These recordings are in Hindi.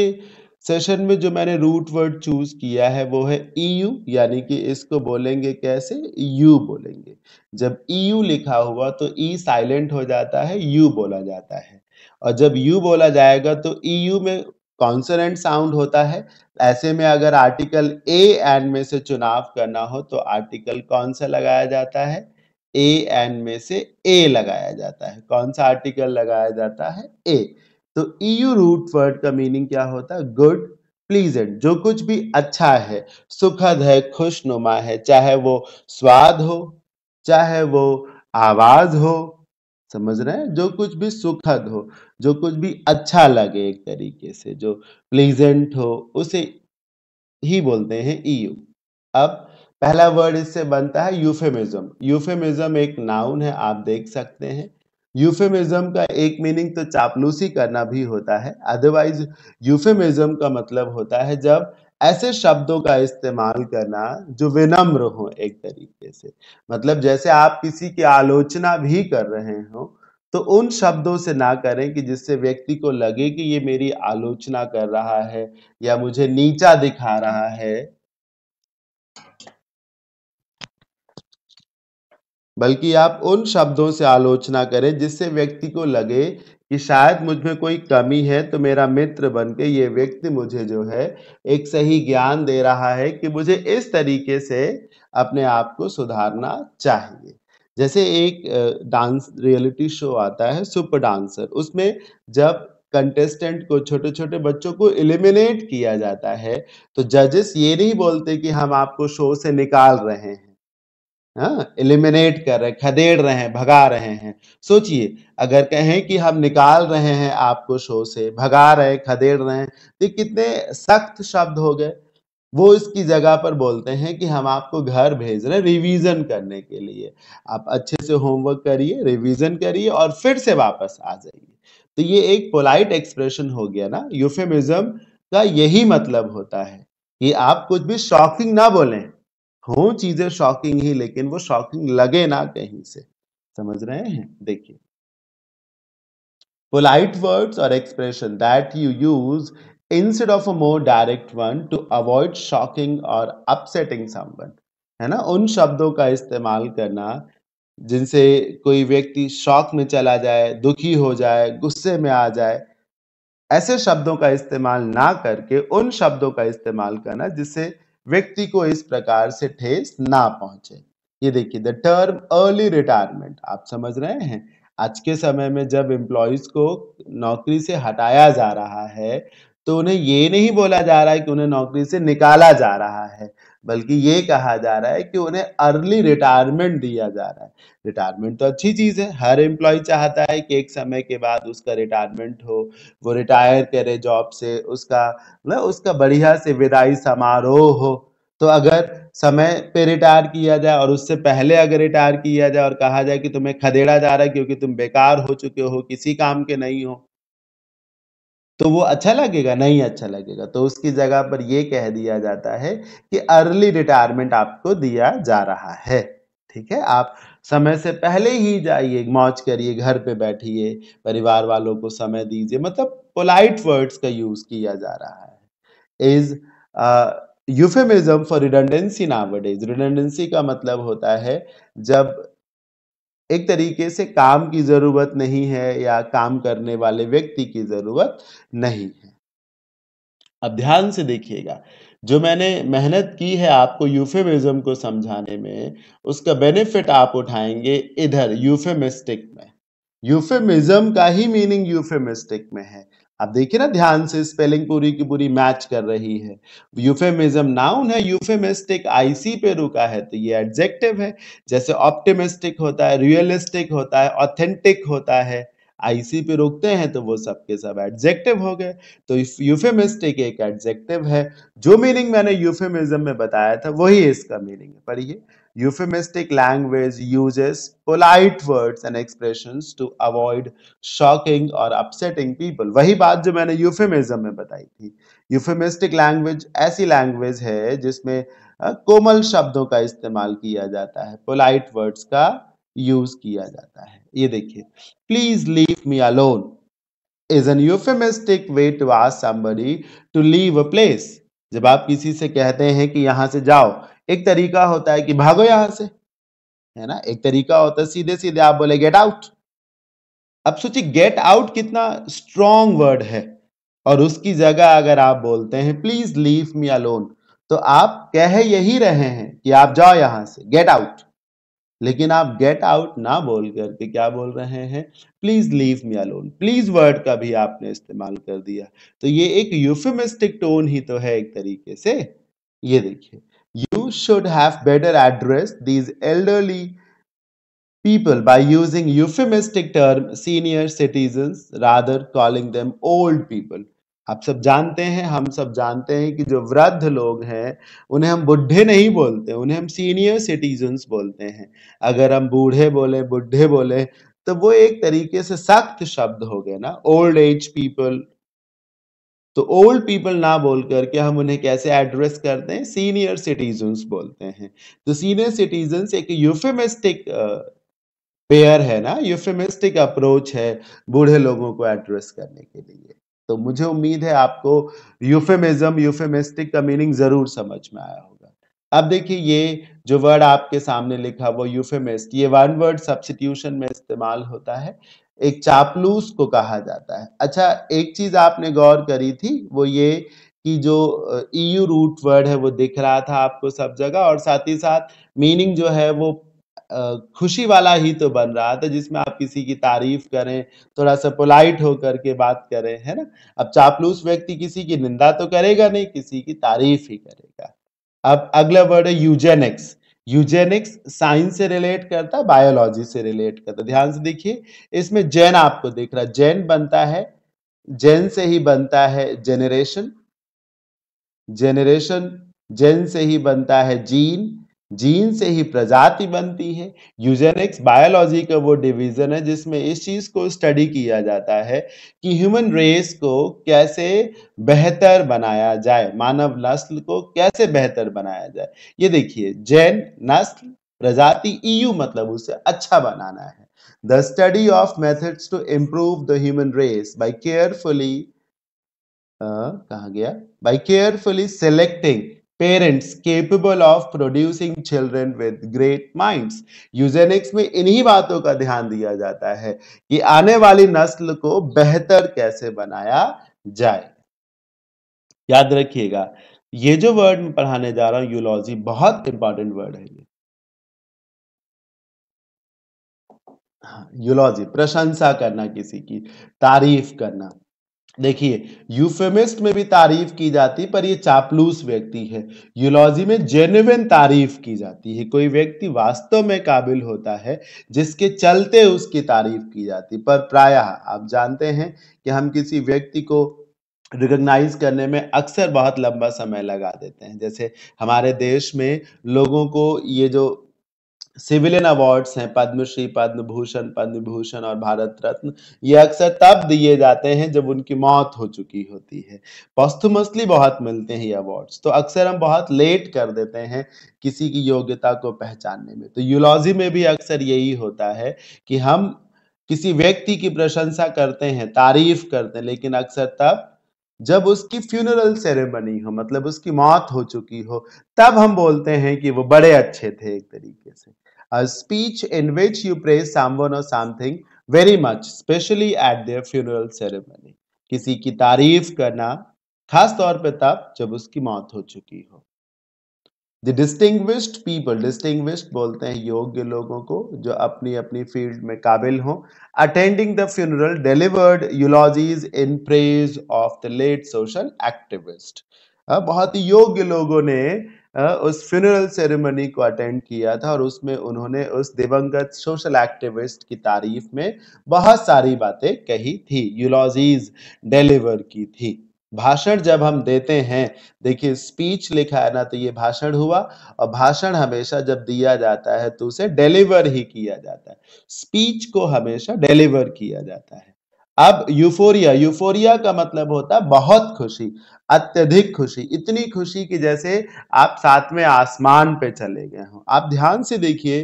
के सेशन में जो मैंने रूट वर्ड चूज किया है वो है ईयू यानी कि इसको बोलेंगे कैसे यू बोलेंगे जब ईयू लिखा हुआ तो ई e साइलेंट हो जाता है यू बोला जाता है और जब यू बोला जाएगा तो ईयू में कॉन्सोनेंट साउंड होता है ऐसे में अगर आर्टिकल ए एन में से चुनाव करना हो तो आर्टिकल कौन सा लगाया जाता है ए एन में से ए लगाया जाता है कौन सा आर्टिकल लगाया जाता है ए तो ईयू रूट वर्ड का मीनिंग क्या होता है गुड प्लीजेंट जो कुछ भी अच्छा है सुखद है खुशनुमा है चाहे वो स्वाद हो चाहे वो आवाज हो समझ रहे हैं जो कुछ भी सुखद हो जो कुछ भी अच्छा लगे एक तरीके से जो प्लीजेंट हो उसे ही बोलते हैं ईयू e अब पहला वर्ड इससे बनता है यूफेमिज्म यूफेमिज्म एक नाउन है आप देख सकते हैं यूफेमिज्म का एक मीनिंग तो चापलूसी करना भी होता है अदरवाइज यूफेमिज्म का मतलब होता है जब ऐसे शब्दों का इस्तेमाल करना जो विनम्र हो एक तरीके से मतलब जैसे आप किसी की आलोचना भी कर रहे हो तो उन शब्दों से ना करें कि जिससे व्यक्ति को लगे कि ये मेरी आलोचना कर रहा है या मुझे नीचा दिखा रहा है बल्कि आप उन शब्दों से आलोचना करें जिससे व्यक्ति को लगे कि शायद मुझ में कोई कमी है तो मेरा मित्र बन के ये व्यक्ति मुझे जो है एक सही ज्ञान दे रहा है कि मुझे इस तरीके से अपने आप को सुधारना चाहिए जैसे एक डांस रियलिटी शो आता है सुपर डांसर उसमें जब कंटेस्टेंट को छोटे छोटे बच्चों को एलिमिनेट किया जाता है तो जजेस ये नहीं बोलते कि हम आपको शो से निकाल रहे हैं एलिमिनेट हाँ, कर रहे हैं खदेड़ रहे हैं भगा रहे हैं सोचिए अगर कहें कि हम निकाल रहे हैं आपको शो से भगा रहे खदेड़ रहे हैं तो कितने सख्त शब्द हो गए वो इसकी जगह पर बोलते हैं कि हम आपको घर भेज रहे हैं रिवीजन करने के लिए आप अच्छे से होमवर्क करिए रिवीजन करिए और फिर से वापस आ जाइए तो ये एक पोलाइट एक्सप्रेशन हो गया ना यूफेमिज्म का यही मतलब होता है कि आप कुछ भी शॉकिंग ना बोलें हो चीजें शॉकिंग ही लेकिन वो शॉकिंग लगे ना कहीं से समझ रहे हैं देखिए पोलाइट वर्ड्स और expression that you use instead of a more direct one to avoid shocking और अपसेटिंग someone है ना उन शब्दों का इस्तेमाल करना जिनसे कोई व्यक्ति शॉक में चला जाए दुखी हो जाए गुस्से में आ जाए ऐसे शब्दों का इस्तेमाल ना करके उन शब्दों का इस्तेमाल करना जिससे व्यक्ति को इस प्रकार से ठेस ना पहुंचे ये देखिए द टर्म अर्ली रिटायरमेंट आप समझ रहे हैं आज के समय में जब एम्प्लॉयज को नौकरी से हटाया जा रहा है तो उन्हें ये नहीं बोला जा रहा है कि उन्हें नौकरी से निकाला जा रहा है बल्कि ये कहा जा रहा है कि उन्हें अर्ली रिटायरमेंट दिया जा रहा है रिटायरमेंट तो अच्छी चीज़ है हर एम्प्लॉय चाहता है कि एक समय के बाद उसका रिटायरमेंट हो वो रिटायर करे जॉब से उसका ना उसका बढ़िया से विदाई समारोह हो तो अगर समय पे रिटायर किया जाए और उससे पहले अगर रिटायर किया जाए और कहा जाए कि तुम्हें खदेड़ा जा रहा है क्योंकि तुम बेकार हो चुके हो किसी काम के नहीं हो तो वो अच्छा लगेगा नहीं अच्छा लगेगा तो उसकी जगह पर ये कह दिया जाता है कि अर्ली रिटायरमेंट आपको दिया जा रहा है ठीक है आप समय से पहले ही जाइए मौज करिए घर पे बैठिए परिवार वालों को समय दीजिए मतलब पोलाइट वर्ड्स का यूज किया जा रहा है is euphemism for redundancy nowadays redundancy का मतलब होता है जब एक तरीके से काम की ज़रूरत नहीं है या काम करने वाले व्यक्ति की ज़रूरत नहीं है अब ध्यान से देखिएगा जो मैंने मेहनत की है आपको यूफेमिज्म को समझाने में उसका बेनिफिट आप उठाएंगे इधर यूफेमिस्टिक में यूफेमिज्म का ही मीनिंग यूफेमिस्टिक में है आप देखिए ना ध्यान से स्पेलिंग पूरी की पूरी मैच कर रही है यूफेमिज्म नाउन है यूफेमिस्टिक आईसी पे रुका है तो ये एडजेक्टिव है जैसे ऑप्टिमिस्टिक होता है रियलिस्टिक होता है ऑथेंटिक होता है आईसी पे रोकते हैं तो वो सबके सब एडजेक्टिव हो गए तो यूफेमिस्टिक एक एडजेक्टिव है जो मीनिंग मैंने यूफेमिज्म में बताया था वही इसका मीनिंग है पढ़िए euphemistic language uses polite words and expression to avoid shocking और अपसेटिंग पीपल वही बात जो मैंने यूफेमिज्म में बताई थी यूफेमिस्टिक लैंग्वेज ऐसी लैंग्वेज है जिसमें कोमल शब्दों का इस्तेमाल किया जाता है पोलाइट वर्ड्स का यूज किया जाता है ये देखिए please leave me alone is an euphemistic way to ask somebody to leave a place जब आप किसी से कहते हैं कि यहां से जाओ एक तरीका होता है कि भागो यहां से है ना एक तरीका होता है सीधे सीधे आप बोले गेट आउट अब सोचिए गेट आउट कितना स्ट्रॉन्ग वर्ड है और उसकी जगह अगर आप बोलते हैं प्लीज लीव मी अलोन तो आप कह यही रहे हैं कि आप जाओ यहां से गेट आउट लेकिन आप गेट आउट ना बोल करके क्या बोल रहे हैं please leave me alone please word का भी आपने इस्तेमाल कर दिया तो ये एक यूफिमिस्टिक टोन ही तो है एक तरीके से ये देखिए you should have better address these elderly people by using euphemistic term senior citizen rather calling them old people आप सब जानते हैं हम सब जानते हैं कि जो वृद्ध लोग हैं उन्हें हम बुढ़े नहीं बोलते उन्हें हम सीनियर सिटीजन बोलते हैं अगर हम बूढ़े बोले बुढ़े बोले तो वो एक तरीके से सख्त शब्द हो गए ना ओल्ड एज पीपल तो ओल्ड पीपल ना बोल करके हम उन्हें कैसे एड्रेस करते हैं सीनियर सिटीजन्स बोलते हैं तो सीनियर सिटीजन एक यूफेमिस्टिक पेयर है ना यूफेमिस्टिक अप्रोच है बूढ़े लोगों को एड्रेस करने के लिए तो मुझे उम्मीद है आपको यूफेमिज्म यूफेमिस्टिक का मीनिंग जरूर समझ में आया होगा अब देखिए ये जो वर्ड आपके सामने लिखा वो यूफेमिस्ट ये वन वर्ड सब्सिट्यूशन में इस्तेमाल होता है एक चापलूस को कहा जाता है अच्छा एक चीज आपने गौर करी थी वो ये कि जो ईयू रूट वर्ड है वो दिख रहा था आपको सब जगह और साथ ही साथ मीनिंग जो है वो खुशी वाला ही तो बन रहा था जिसमें आप किसी की तारीफ करें थोड़ा सा पोलाइट होकर के बात करें है ना अब चापलूस व्यक्ति किसी की निंदा तो करेगा नहीं किसी की तारीफ ही करेगा अब अगला वर्ड है यूजेनिक्स यूजेनिक्स साइंस से रिलेट करता बायोलॉजी से रिलेट करता ध्यान से देखिए इसमें जैन आपको देख रहा है जैन बनता है जैन से ही बनता है जेनरेशन जेनरेशन जैन से ही बनता है जीन जीन से ही प्रजाति बनती है यूजेनिक्स बायोलॉजी का वो डिवीज़न है जिसमें इस चीज़ को स्टडी किया जाता है कि ह्यूमन रेस को कैसे बेहतर बनाया जाए मानव नस्ल को कैसे बेहतर बनाया जाए ये देखिए जैन नस्ल प्रजाति ईयू e मतलब उसे अच्छा बनाना है the study of methods to improve the human race by carefully कहा गया by carefully selecting parents capable of producing children with great minds eugenics में इन्हीं बातों का ध्यान दिया जाता है कि आने वाली नस्ल को बेहतर कैसे बनाया जाए याद रखिएगा ये जो वर्ड मैं पढ़ाने जा रहा हूं यूलॉजी बहुत इंपॉर्टेंट वर्ड है ये यूलॉजी हाँ, प्रशंसा करना किसी की तारीफ करना देखिए यूफेमिस्ट में भी तारीफ की जाती पर ये चापलूस व्यक्ति है यूलॉजी में जेन्युन तारीफ की जाती है कोई व्यक्ति वास्तव में काबिल होता है जिसके चलते उसकी तारीफ की जाती पर प्रायः आप जानते हैं कि हम किसी व्यक्ति को रिकग्नाइज करने में अक्सर बहुत लंबा समय लगा देते हैं जैसे हमारे देश में लोगों को ये जो सिविलियन अवार्ड्स हैं पद्मश्री पद्म भूषण पद्म भूषण और भारत रत्न ये अक्सर तब दिए जाते हैं जब उनकी मौत हो चुकी होती है पॉस्थुमसली बहुत मिलते हैं ये अवार्ड्स तो अक्सर हम बहुत लेट कर देते हैं किसी की योग्यता को पहचानने में तो यूलॉजी में भी अक्सर यही होता है कि हम किसी व्यक्ति की प्रशंसा करते हैं तारीफ करते हैं लेकिन अक्सर तब जब उसकी फ्यूनरल सेरेमनी हो मतलब उसकी मौत हो चुकी हो तब हम बोलते हैं कि वो बड़े अच्छे थे एक तरीके से a speech in which you praise someone or something very much, especially at their funeral ceremony. किसी की तारीफ करना खास तौर पे तब जब उसकी मौत हो चुकी हो द डिस्टिंग्विश्ड पीपल डिस्टिंग्विश्ड बोलते हैं योग्य लोगों को जो अपनी अपनी फील्ड में काबिल हो attending the funeral delivered eulogies in praise of the late social activist बहुत ही योग्य लोगों ने उस फ्यूनरल सेरेमनी को अटेंड किया था और उसमें उन्होंने उस दिवंगत सोशल एक्टिविस्ट की तारीफ में बहुत सारी बातें कही थी यूलॉजीज डिलीवर की थी भाषण जब हम देते हैं देखिए स्पीच लिखा है ना तो ये भाषण हुआ और भाषण हमेशा जब दिया जाता है तो उसे डिलीवर ही किया जाता है स्पीच को हमेशा डिलीवर किया जाता है अब यूफोरिया यूफोरिया का मतलब होता है बहुत खुशी अत्यधिक खुशी इतनी खुशी कि जैसे आप सातवें आसमान पे चले गए हो आप ध्यान से देखिए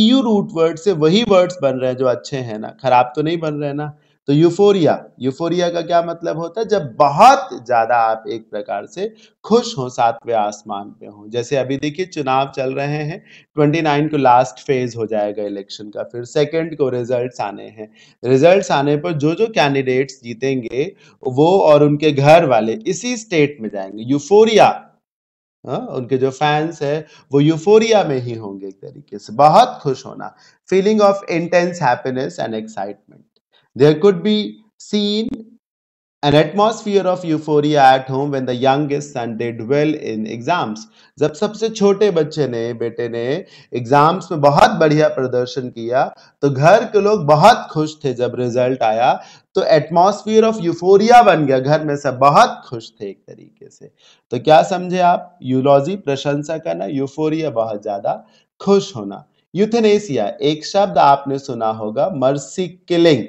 ईयू रूट वर्ड से वही वर्ड्स बन रहे हैं जो अच्छे हैं ना खराब तो नहीं बन रहे ना तो यूफोरिया यूफोरिया का क्या मतलब होता है जब बहुत ज्यादा आप एक प्रकार से खुश हो सातवें आसमान पे हो जैसे अभी देखिए चुनाव चल रहे हैं 29 को लास्ट फेज हो जाएगा इलेक्शन का फिर सेकंड को रिजल्ट्स आने हैं रिजल्ट्स आने पर जो जो कैंडिडेट्स जीतेंगे वो और उनके घर वाले इसी स्टेट में जाएंगे यूफोरिया आ, हाँ, उनके जो फैंस है वो यूफोरिया में ही होंगे एक तरीके से बहुत खुश होना feeling of intense happiness and excitement There could be seen an atmosphere of euphoria at home when the youngest son did well in exams. जब सबसे छोटे बच्चे ने बेटे ने एग्जाम्स में बहुत बढ़िया प्रदर्शन किया तो घर के लोग बहुत खुश थे जब रिजल्ट आया तो एटमोसफियर ऑफ यूफोरिया बन गया घर में सब बहुत खुश थे एक तरीके से तो क्या समझे आप यूलॉजी प्रशंसा करना यूफोरिया बहुत ज्यादा खुश होना यूथेनेसिया एक शब्द आपने सुना होगा मर्सी किलिंग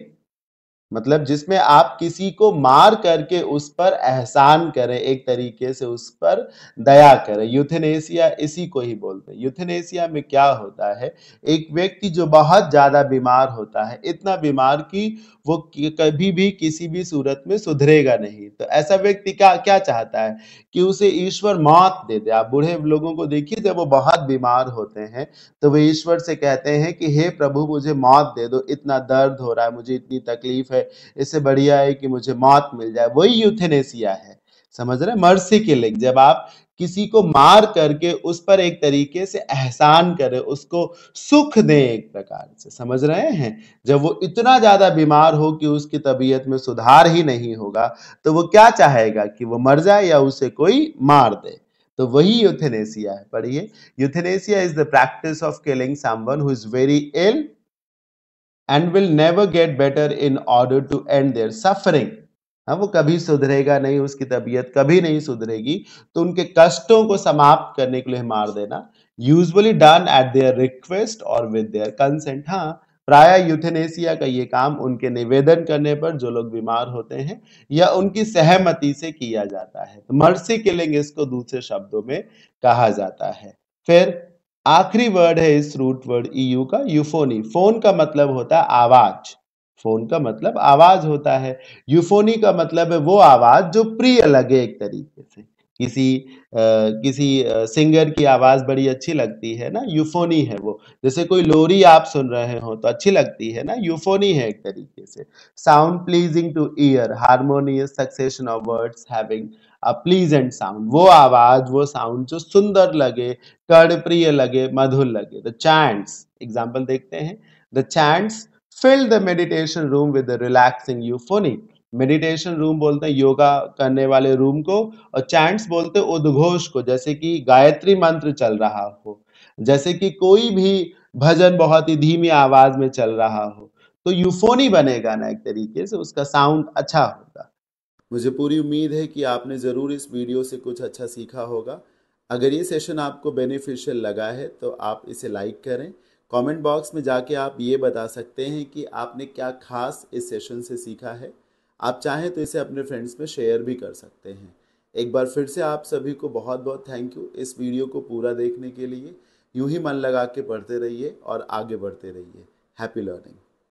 मतलब जिसमें आप किसी को मार करके उस पर एहसान करें एक तरीके से उस पर दया करें यूथनेशिया इसी को ही बोलते हैं यूथनेशिया में क्या होता है एक व्यक्ति जो बहुत ज़्यादा बीमार होता है इतना बीमार कि वो कभी भी किसी भी सूरत में सुधरेगा नहीं तो ऐसा व्यक्ति क्या क्या चाहता है कि उसे ईश्वर मौत दे दे आप बूढ़े लोगों को देखिए जब वो बहुत बीमार होते हैं तो वे ईश्वर से कहते हैं कि हे प्रभु मुझे मौत दे दो इतना दर्द हो रहा है मुझे इतनी तकलीफ है इससे बढ़िया है कि मुझे मौत मिल जाए वही यूथेनेसिया है समझ रहे मर्सी किलिंग जब आप किसी को मार करके उस पर एक तरीके से एहसान करें उसको सुख दें एक प्रकार से समझ रहे हैं जब वो इतना ज़्यादा बीमार हो कि उसकी तबीयत में सुधार ही नहीं होगा तो वो क्या चाहेगा कि वो मर जाए या उसे कोई मार दे तो वही यूथेनेसिया है पढ़िए euthanasia is the practice of killing someone who is very ill and will never get better in order to end their suffering हाँ वो कभी सुधरेगा नहीं उसकी तबीयत कभी नहीं सुधरेगी तो उनके कष्टों को समाप्त करने के लिए मार देना usually done at their request और विद देयर कंसेंट हाँ प्राय यूथेनेसिया का ये काम उनके निवेदन करने पर जो लोग बीमार होते हैं या उनकी सहमति से किया जाता है तो मर्सी किलिंग इसको दूसरे शब्दों में कहा जाता है फिर आखिरी वर्ड है इस रूट वर्ड ईयू का यूफोनी फोन का मतलब होता है आवाज फोन का मतलब आवाज होता है यूफोनी का मतलब है वो आवाज जो प्रिय लगे एक तरीके से किसी आ, किसी आ, सिंगर की आवाज बड़ी अच्छी लगती है ना यूफोनी है वो जैसे कोई लोरी आप सुन रहे हो तो अच्छी लगती है ना यूफोनी है एक तरीके से sound pleasing to ear harmonious succession of words having pleasant sound वो आवाज वो साउंड जो सुंदर लगे कर्णप्रिय लगे मधुर लगे द चैंट्स एग्जाम्पल देखते हैं the chants fill the meditation room with relaxing euphonic meditation room बोलते हैं योगा करने वाले रूम को और चैंट्स बोलते हैं उद्घोष को जैसे कि गायत्री मंत्र चल रहा हो जैसे कि कोई भी भजन बहुत ही धीमी आवाज में चल रहा हो तो यूफोनी बनेगा ना एक तरीके से उसका साउंड अच्छा होगा मुझे पूरी उम्मीद है कि आपने ज़रूर इस वीडियो से कुछ अच्छा सीखा होगा अगर ये सेशन आपको बेनिफिशियल लगा है तो आप इसे लाइक करें कमेंट बॉक्स में जाके आप ये बता सकते हैं कि आपने क्या खास इस सेशन से सीखा है आप चाहें तो इसे अपने फ्रेंड्स में शेयर भी कर सकते हैं एक बार फिर से आप सभी को बहुत बहुत थैंक यू इस वीडियो को पूरा देखने के लिए यूं ही मन लगा के पढ़ते रहिए और आगे बढ़ते रहिए हैप्पी लर्निंग